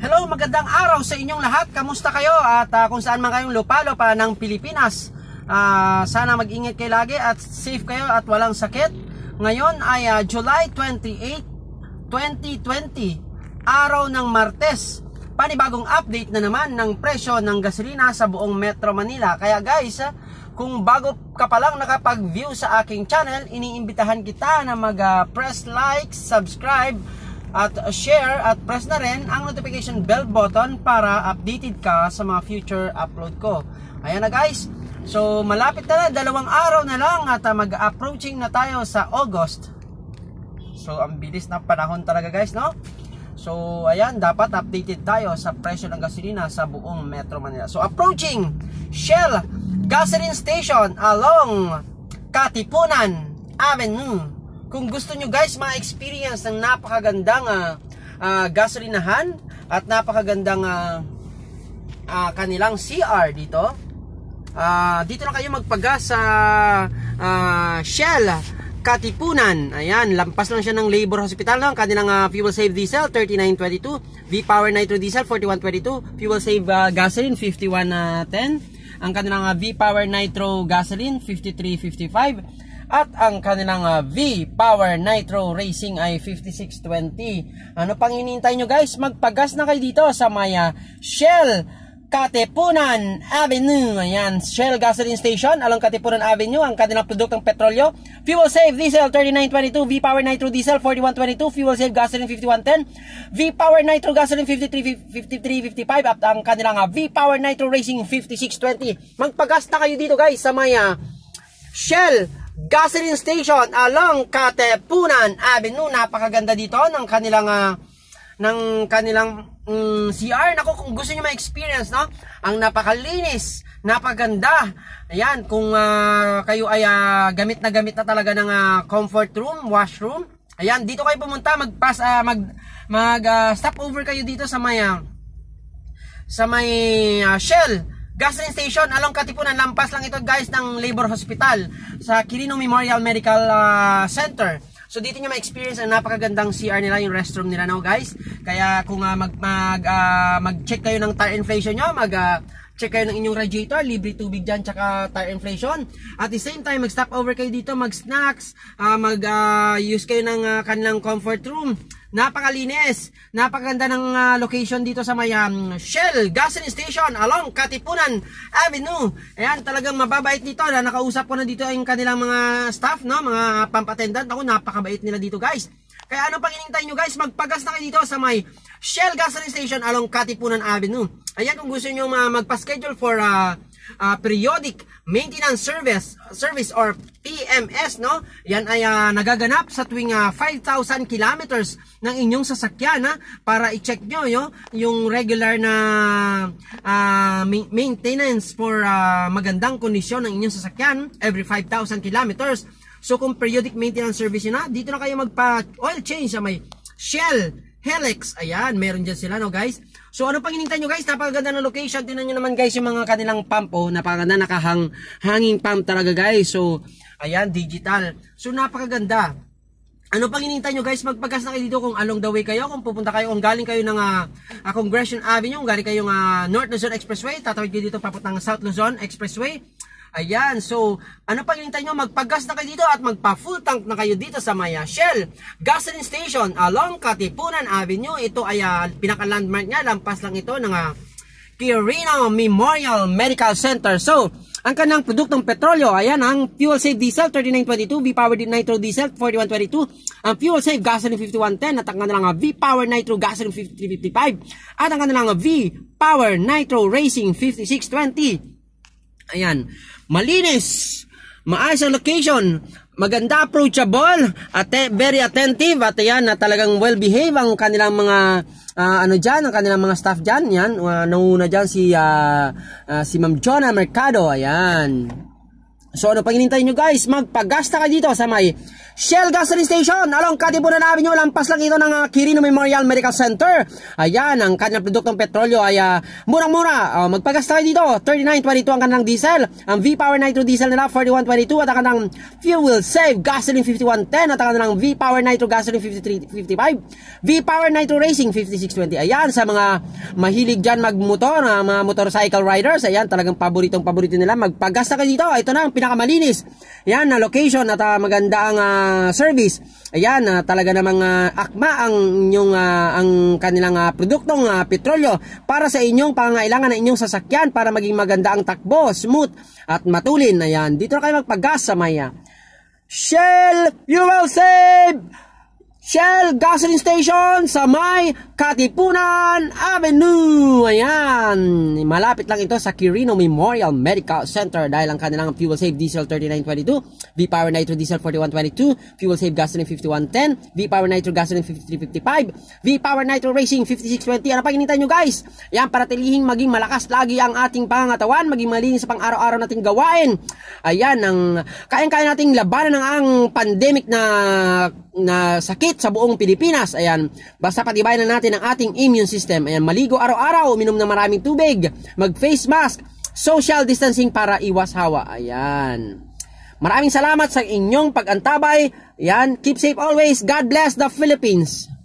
Hello, magandang araw sa inyong lahat. Kamusta kayo at uh, kung saan man kayong lupalo pa ng Pilipinas? Uh, sana mag-ingat kayo lagi at safe kayo at walang sakit. Ngayon ay uh, July 28, 2020, araw ng Martes. Panibagong update na naman ng presyo ng gasolina sa buong Metro Manila. Kaya guys, uh, kung bago ka pa lang nakapag-view sa aking channel, iniimbitahan kita na mag-press uh, like, subscribe, at share at press na rin ang notification bell button para updated ka sa mga future upload ko. Ayan na guys. So malapit na na, dalawang araw na lang at ah, mag-approaching na tayo sa August. So ang bilis ng panahon talaga guys, no? So ayan, dapat updated tayo sa presyo ng gasolina sa buong Metro Manila. So approaching Shell Gasoline Station along Katipunan Avenue. Kung gusto nyo guys ma-experience ng napakagandang uh, gasolinahan at napakagandang uh, uh, kanilang CR dito, uh, dito na kayo magpagas sa uh, Shell Katipunan. Ayan, lampas lang siya ng Labor Hospital ng kanilang uh, fuel save diesel 3922, V-Power Nitro Diesel 4122, fuel save uh, gasoline 5110. Uh, ang kanilang ah, V-Power Nitro Gasoline 5355 at ang kanilang ah, V Power Nitro Racing ay 5620. Ano pang hinihintay nyo guys? Magpagas na kayo dito sa Maya ah, Shell Katipunan Avenue. Ayan, Shell Gasoline Station along Katipunan Avenue. Ang kanilang produktong petrolyo. Fuel Save Diesel 3922, V-Power Nitro Diesel 4122, Fuel Save Gasoline 5110, V-Power Nitro Gasoline 5355 at ang kanilang ah, V-Power Nitro Racing 5620. Magpagasta kayo dito guys sa may ah, Shell Gasoline Station along Katipunan Avenue. Napakaganda dito ng kanilang uh, ng kanilang mm, CR. Nako, kung gusto niyo ma-experience, no? Ang napakalinis, napaganda. Ayan, kung uh, kayo ay uh, gamit na gamit na talaga ng uh, comfort room, washroom. Ayan, dito kayo pumunta, mag-pass, uh, mag, mag uh, stop over kayo dito sa may, uh, sa may uh, Shell gas train station along Katipunan lampas lang ito guys ng Labor Hospital sa Quirino Memorial Medical uh, Center So dito nyo ma-experience ang napakagandang CR nila, yung restroom nila no guys. Kaya kung uh, mag, mag, uh, mag-check kayo ng tire inflation nyo, mag... Uh, check kayo ng inyong radiator, libre tubig dyan, tsaka tire inflation. At the same time, mag-stop over kayo dito, mag-snacks, uh, mag-use uh, kayo ng uh, kanilang comfort room. Napakalinis. Napaganda ng uh, location dito sa may um, Shell Gas Station along Katipunan Avenue. Ayan, talagang mababait dito. Na nakausap ko na dito yung kanilang mga staff, no? mga pampatendant. Ako, napakabait nila dito guys. Kaya ano pang inintay nyo guys, magpagas na kayo dito sa may Shell Gas Station along Katipunan Avenue. Ayan, kung gusto nyo uh, magpa-schedule for uh, uh, periodic maintenance service service or PMS no yan ay uh, nagaganap sa tuwing uh, ah, 5,000 kilometers ng inyong sasakyan ha, para i-check niyo yo, yung regular na uh, maintenance for uh, magandang kondisyon ng inyong sasakyan every 5,000 kilometers so kung periodic maintenance service yun ha dito na kayo magpa oil change sa may Shell Helix ayan meron din sila no guys So ano pang hinintay nyo guys? Napakaganda ng location. Tinan nyo naman guys yung mga kanilang pump. Oh. Napakaganda. Nakahang hanging pump talaga guys. So ayan, digital. So napakaganda. Ano pang hinintay nyo guys? Magpagas na kayo dito kung along the way kayo. Kung pupunta kayo, kung galing kayo ng uh, uh, Congression Avenue, kung galing kayo ng uh, ah, North Luzon Expressway, tatawid kayo dito papuntang South Luzon Expressway. Ayan, so ano pang hinihintay nyo? Magpagas na kayo dito at magpa-full tank na kayo dito sa Maya Shell Gasoline Station along Katipunan Avenue. Ito ay uh, pinaka-landmark niya. Lampas lang ito ng uh, Quirino Memorial Medical Center. So, ang kanang produktong petrolyo, ayan ang fuel safe diesel 3922, v power nitro diesel 4122, ang fuel safe gasoline 5110, at ang kanilang ah, V-power nitro gasoline 5355, at ang kanilang V-power nitro racing 5620. Ayan. Malinis. Maayos ang location. Maganda, approachable, at very attentive at ayan na talagang well behaved ang kanilang mga uh, ano diyan, ang kanilang mga staff diyan. Yan, uh, ah, nanguna diyan si uh, uh, si Ma'am Jonah Mercado. Ayan. So ano pang hinintay nyo guys, magpagasta ka dito sa may Shell Gasoline Station along Katipunan Avenue, lampas lang ito ng uh, ah, Kirino Memorial Medical Center. Ayan, ang kanyang produktong petrolyo ay uh, murang-mura. Uh, magpagasta ka dito, 39.22 ang kanilang diesel, ang V-Power Nitro Diesel nila 41.22 at ang kanilang Fuel Save Gasoline 51.10 at ang kanilang V-Power Nitro Gasoline 53.55, V-Power Nitro Racing 56.20. Ayan, sa mga mahilig dyan magmotor, uh, mga motorcycle riders, ayan talagang paboritong paborito nila, magpagasta ka dito. Ito na ang pinakamalinis. Yan na location at uh, maganda ang uh, service. Ayan, uh, talaga namang uh, akma ang inyong uh, ang kanilang uh, produktong uh, petrolyo para sa inyong pangailangan ng inyong sasakyan para maging maganda ang takbo, smooth at matulin. Ayan, dito na kayo magpagas sa maya. Shell Fuel Save! Shell Gasoline Station sa may Katipunan Avenue. Ayan, malapit lang ito sa Quirino Memorial Medical Center dahil ang kanilang fuel save diesel 3922, V-Power Nitro Diesel 4122, fuel save gasoline 5110, V-Power Nitro gasoline 5355, V-Power Nitro Racing 5620. Ano pa hinintay nyo guys? Ayan, para tilihing maging malakas lagi ang ating pangangatawan, maging malinis sa pang-araw-araw nating gawain. Ayan, ang kayang-kaya nating labanan ng ang pandemic na na sakit sa buong Pilipinas. Ayan, basta patibayin na natin ang ating immune system. Ayan, maligo araw-araw, minom ng maraming tubig, mag-face mask, social distancing para iwas hawa. Ayan. Maraming salamat sa inyong pag-antabay. Ayan, keep safe always. God bless the Philippines.